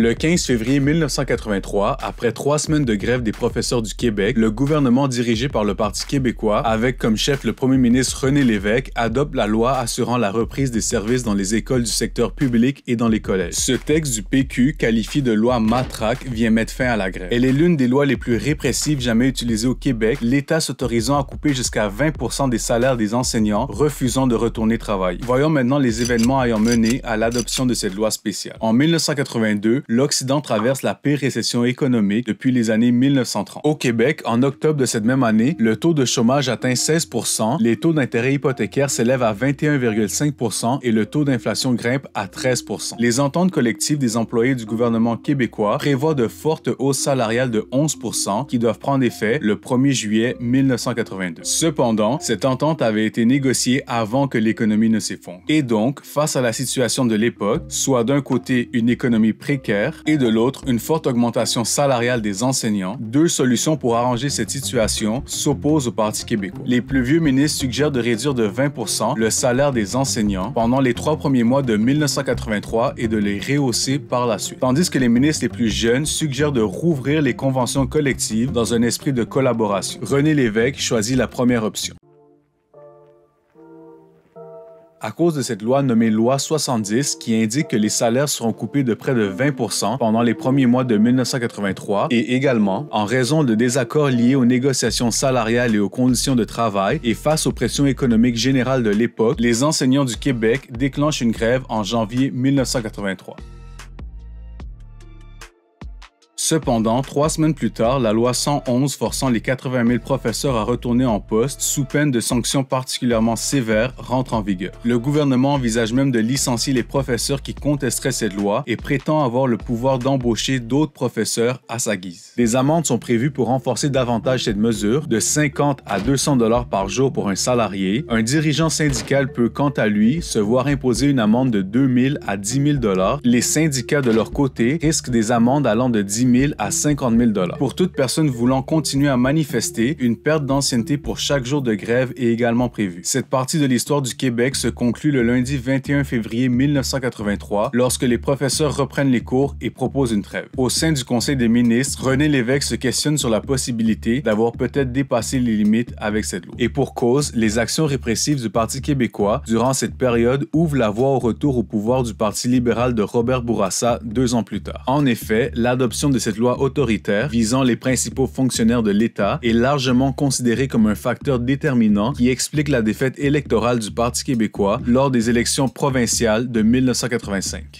Le 15 février 1983, après trois semaines de grève des professeurs du Québec, le gouvernement dirigé par le Parti québécois, avec comme chef le premier ministre René Lévesque, adopte la loi assurant la reprise des services dans les écoles du secteur public et dans les collèges. Ce texte du PQ, qualifié de loi matraque, vient mettre fin à la grève. Elle est l'une des lois les plus répressives jamais utilisées au Québec, l'État s'autorisant à couper jusqu'à 20% des salaires des enseignants, refusant de retourner travailler. Voyons maintenant les événements ayant mené à l'adoption de cette loi spéciale. En 1982, l'Occident traverse la pire récession économique depuis les années 1930. Au Québec, en octobre de cette même année, le taux de chômage atteint 16 les taux d'intérêt hypothécaire s'élèvent à 21,5 et le taux d'inflation grimpe à 13 Les ententes collectives des employés du gouvernement québécois prévoient de fortes hausses salariales de 11 qui doivent prendre effet le 1er juillet 1982. Cependant, cette entente avait été négociée avant que l'économie ne s'effondre. Et donc, face à la situation de l'époque, soit d'un côté une économie précaire, et de l'autre une forte augmentation salariale des enseignants, deux solutions pour arranger cette situation s'opposent au Parti québécois. Les plus vieux ministres suggèrent de réduire de 20 le salaire des enseignants pendant les trois premiers mois de 1983 et de les rehausser par la suite, tandis que les ministres les plus jeunes suggèrent de rouvrir les conventions collectives dans un esprit de collaboration. René Lévesque choisit la première option à cause de cette loi nommée Loi 70 qui indique que les salaires seront coupés de près de 20 pendant les premiers mois de 1983 et également en raison de désaccords liés aux négociations salariales et aux conditions de travail et face aux pressions économiques générales de l'époque, les enseignants du Québec déclenchent une grève en janvier 1983. Cependant, trois semaines plus tard, la loi 111 forçant les 80 000 professeurs à retourner en poste sous peine de sanctions particulièrement sévères rentre en vigueur. Le gouvernement envisage même de licencier les professeurs qui contesteraient cette loi et prétend avoir le pouvoir d'embaucher d'autres professeurs à sa guise. Des amendes sont prévues pour renforcer davantage cette mesure, de 50 à 200 dollars par jour pour un salarié. Un dirigeant syndical peut, quant à lui, se voir imposer une amende de 2 000 à 10 000 dollars. Les syndicats, de leur côté, risquent des amendes allant de 10 000 à 50 000 Pour toute personne voulant continuer à manifester, une perte d'ancienneté pour chaque jour de grève est également prévue. Cette partie de l'histoire du Québec se conclut le lundi 21 février 1983 lorsque les professeurs reprennent les cours et proposent une trêve. Au sein du Conseil des ministres, René Lévesque se questionne sur la possibilité d'avoir peut-être dépassé les limites avec cette loi. Et pour cause, les actions répressives du Parti québécois durant cette période ouvrent la voie au retour au pouvoir du Parti libéral de Robert Bourassa deux ans plus tard. En effet, l'adoption de cette cette loi autoritaire visant les principaux fonctionnaires de l'État est largement considérée comme un facteur déterminant qui explique la défaite électorale du Parti québécois lors des élections provinciales de 1985.